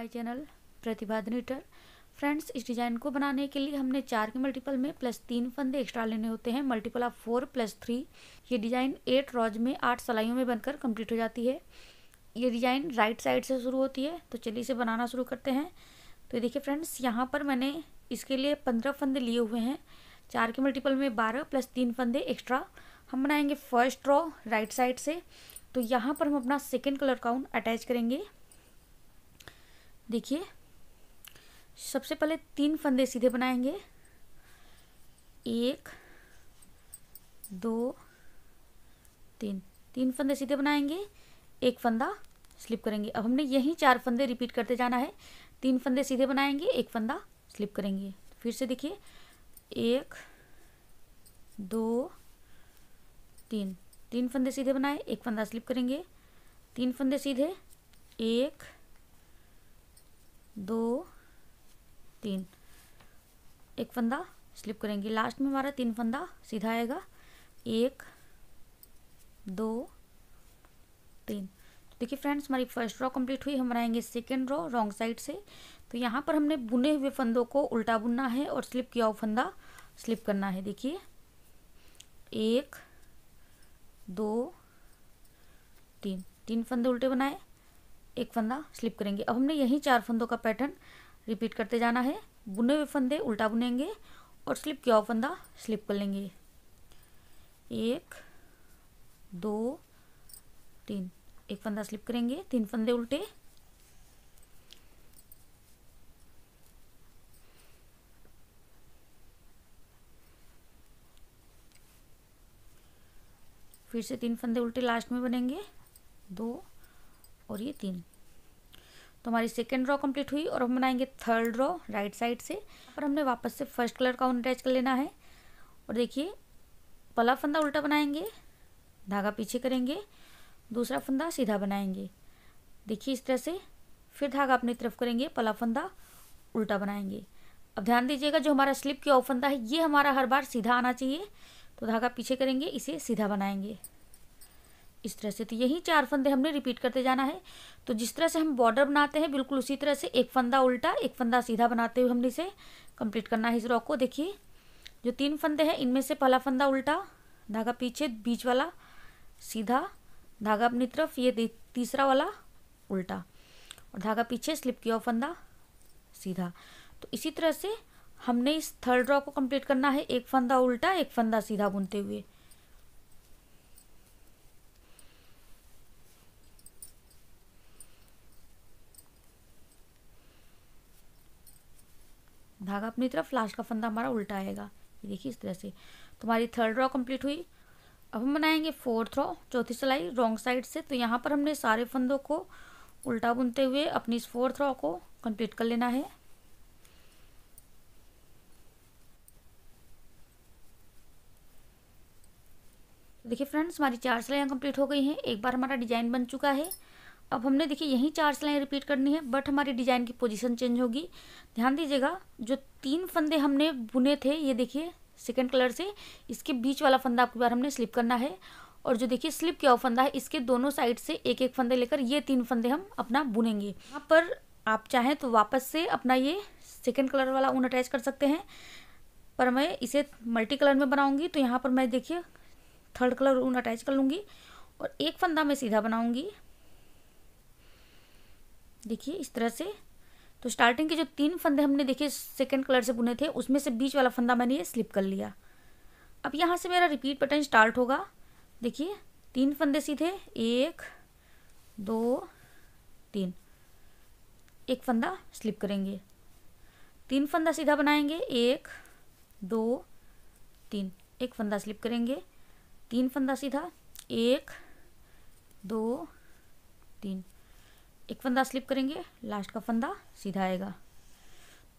my channel Pratibha knitter friends इस design को बनाने के लिए हमने चार के मल्टीपल में प्लस तीन फंदे एक्स्ट्रा लेने होते हैं multiple of four plus three ये डिज़ाइन एट रॉज में आठ सलाइयों में बनकर कंप्लीट हो जाती है ये डिज़ाइन राइट साइड से शुरू होती है तो चलिए इसे बनाना शुरू करते हैं तो देखिए फ्रेंड्स यहाँ पर मैंने इसके लिए पंद्रह फंदे लिए हुए हैं चार के मल्टीपल में बारह प्लस तीन फंदे एक्स्ट्रा हम बनाएंगे फर्स्ट रॉ राइट साइड से तो यहाँ पर हम अपना सेकेंड कलर काउंट अटैच करेंगे देखिए सबसे पहले तीन फंदे सीधे बनाएंगे एक दो तीन तीन फंदे सीधे बनाएंगे एक फंदा स्लिप करेंगे अब हमने यही चार फंदे रिपीट करते जाना है तीन फंदे सीधे बनाएंगे एक फंदा स्लिप करेंगे फिर से देखिए एक दो तीन तीन फंदे सीधे बनाए एक फंदा स्लिप करेंगे तीन फंदे सीधे एक दो तीन एक फंदा स्लिप करेंगे लास्ट में हमारा तीन फंदा सीधा आएगा एक दो तीन तो देखिए फ्रेंड्स हमारी फर्स्ट रॉ कंप्लीट हुई हम बनाएंगे सेकेंड रॉ रॉन्ग साइड से तो यहाँ पर हमने बुने हुए फंदों को उल्टा बुनना है और स्लिप किया हुआ फंदा स्लिप करना है देखिए एक दो तीन तीन फंदे उल्टे बनाए एक फंदा स्लिप करेंगे अब हमने यही चार फंदों का पैटर्न रिपीट करते जाना है बुने हुए फंदे उल्टा बुनेंगे और स्लिप किया हुआ फंदा स्लिप कर लेंगे एक दो तीन एक फंदा स्लिप करेंगे तीन फंदे उल्टे फिर से तीन फंदे उल्टे लास्ट में बनेंगे दो और ये तीन तो हमारी सेकेंड रो कम्प्लीट हुई और हम बनाएंगे थर्ड रो राइट साइड से और हमने वापस से फर्स्ट कलर का ऊन अटैच कर लेना है और देखिए पहला फंदा उल्टा बनाएंगे धागा पीछे करेंगे दूसरा फंदा सीधा बनाएंगे देखिए इस तरह से फिर धागा अपनी तरफ करेंगे पला फंदा उल्टा बनाएंगे अब ध्यान दीजिएगा जो हमारा स्लिप की ऑफ फंदा है ये हमारा हर बार सीधा आना चाहिए तो धागा पीछे करेंगे इसे सीधा बनाएंगे इस तरह से तो यही चार फंदे हमने रिपीट करते जाना है तो जिस तरह से हम बॉर्डर बनाते हैं बिल्कुल उसी तरह से एक फंदा उल्टा एक फंदा सीधा बनाते हुए हमने इसे कंप्लीट करना है इस रॉक को देखिए जो तीन फंदे हैं इनमें से पहला फंदा उल्टा धागा पीछे बीच वाला सीधा धागा अपनी तरफ ये तीसरा वाला उल्टा और धागा पीछे स्लिप किया फंदा सीधा तो इसी तरह से हमने इस थर्ड रॉ को कंप्लीट करना है एक फंदा उल्टा एक फंदा सीधा बुनते हुए धागा अपनी तरफ लास्ट का फंदा हमारा उल्टा आएगा ये देखिए इस तरह से तो हमारी थर्ड रॉ कंप्लीट हुई अब हम बनाएंगे फोर्थ रॉ चौथी सिलाई रॉन्ग साइड से तो यहाँ पर हमने सारे फंदों को उल्टा बुनते हुए अपनी इस फोर्थ रॉ को कंप्लीट कर लेना है देखिए फ्रेंड्स हमारी चार सिलाइयाँ कंप्लीट हो गई हैं एक बार हमारा डिजाइन बन चुका है अब हमने देखिए यही चार सिलाई रिपीट करनी है बट हमारी डिजाइन की पोजीशन चेंज होगी ध्यान दीजिएगा जो तीन फंदे हमने बुने थे ये देखिए सेकेंड कलर से इसके बीच वाला फंदा आपके बार हमने स्लिप करना है और जो देखिए स्लिप किया हुआ फंदा है इसके दोनों साइड से एक एक फंदे लेकर ये तीन फंदे हम अपना बुनेंगे यहाँ पर आप चाहें तो वापस से अपना ये सेकेंड कलर वाला ऊन अटैच कर सकते हैं पर मैं इसे मल्टी कलर में बनाऊँगी तो यहाँ पर मैं देखिए थर्ड कलर ऊन अटैच कर लूँगी और एक फंदा मैं सीधा बनाऊँगी देखिए इस तरह से तो स्टार्टिंग के जो तीन फंदे हमने देखे सेकेंड कलर से बुने थे उसमें से बीच वाला फंदा मैंने ये स्लिप कर लिया अब यहाँ से मेरा रिपीट पैटर्न स्टार्ट होगा देखिए तीन फंदे सीधे एक दो तीन एक फंदा स्लिप करेंगे तीन फंदा सीधा बनाएंगे एक दो तीन एक फंदा स्लिप करेंगे तीन फंदा सीधा एक दो तीन एक फंदा स्लिप करेंगे लास्ट का फंदा सीधा आएगा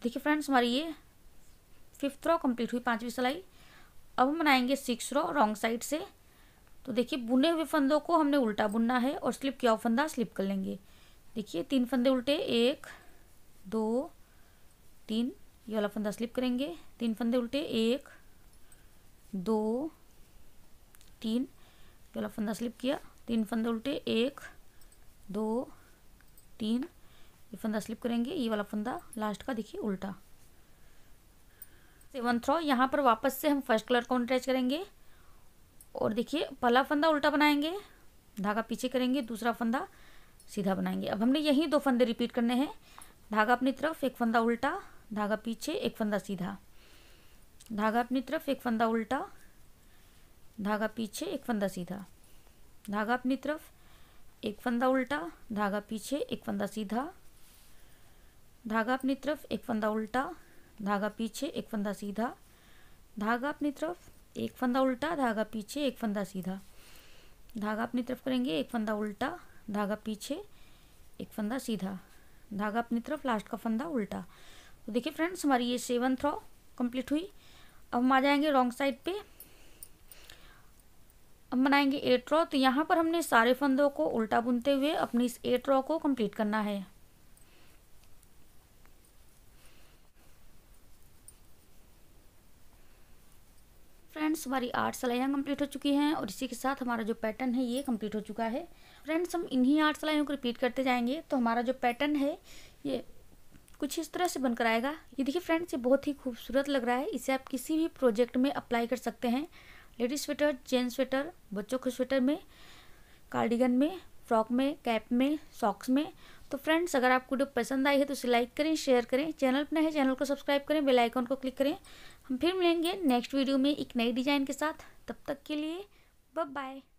देखिए फ्रेंड्स हमारी ये फिफ्थ रॉ कंप्लीट हुई पांचवी सिलाई अब हम बनाएंगे सिक्स रॉ रॉन्ग साइड से तो देखिए बुने हुए फंदों को हमने उल्टा बुनना है और स्लिप किया हुआ फंदा स्लिप कर लेंगे देखिए तीन फंदे उल्टे एक दो तीन ये वाला फंदा स्लिप करेंगे तीन फंदे उल्टे एक दो तीन ये वाला फंदा स्लिप किया तीन फंदे उल्टे एक दो तीन ये फंदा स्लिप करेंगे ये वाला फंदा लास्ट का देखिए उल्टा सेवन थ्रो यहाँ पर वापस से हम फर्स्ट कलर को अटैच करेंगे और देखिए पहला फंदा उल्टा बनाएंगे धागा पीछे करेंगे दूसरा फंदा सीधा बनाएंगे अब हमने यही दो फंदे रिपीट करने हैं धागा अपनी तरफ एक फंदा उल्टा धागा पीछे एक फंदा सीधा धागा अपनी तरफ एक फंदा उल्टा धागा पीछे एक फंदा सीधा धागा अपनी तरफ एक फंदा उल्टा धागा पीछे एक फंदा सीधा धागा अपनी तरफ एक फंदा उल्टा धागा पीछे एक फंदा सीधा धागा अपनी तरफ एक फंदा उल्टा धागा पीछे एक फंदा सीधा धागा अपनी तरफ करेंगे एक फंदा उल्टा धागा पीछे एक फंदा सीधा धागा अपनी तरफ लास्ट का फंदा उल्टा तो देखिए फ्रेंड्स हमारी ये सेवन थ्रॉ कंप्लीट हुई अब हम आ जाएंगे रॉन्ग साइड पे अब बनाएंगे एट रॉ तो यहाँ पर हमने सारे फंदों को उल्टा बुनते हुए अपनी इस एट रॉ को कंप्लीट करना है फ्रेंड्स हमारी आठ सिलाइयाँ कंप्लीट हो चुकी हैं और इसी के साथ हमारा जो पैटर्न है ये कंप्लीट हो चुका है फ्रेंड्स हम इन्हीं आठ सिलाइयों को रिपीट करते जाएंगे तो हमारा जो पैटर्न है ये कुछ इस तरह से बनकर आएगा ये देखिए फ्रेंड्स ये बहुत ही खूबसूरत लग रहा है इसे आप किसी भी प्रोजेक्ट में अप्लाई कर सकते हैं लेडीज स्वेटर जेंट्स स्वेटर बच्चों के स्वेटर में कार्डिगन में फ्रॉक में कैप में सॉक्स में तो फ्रेंड्स अगर आपको वीडियो पसंद आई है तो उसे लाइक करें शेयर करें चैनल पर है चैनल को सब्सक्राइब करें बेल आइकन को क्लिक करें हम फिर मिलेंगे नेक्स्ट वीडियो में एक नई डिज़ाइन के साथ तब तक के लिए बाय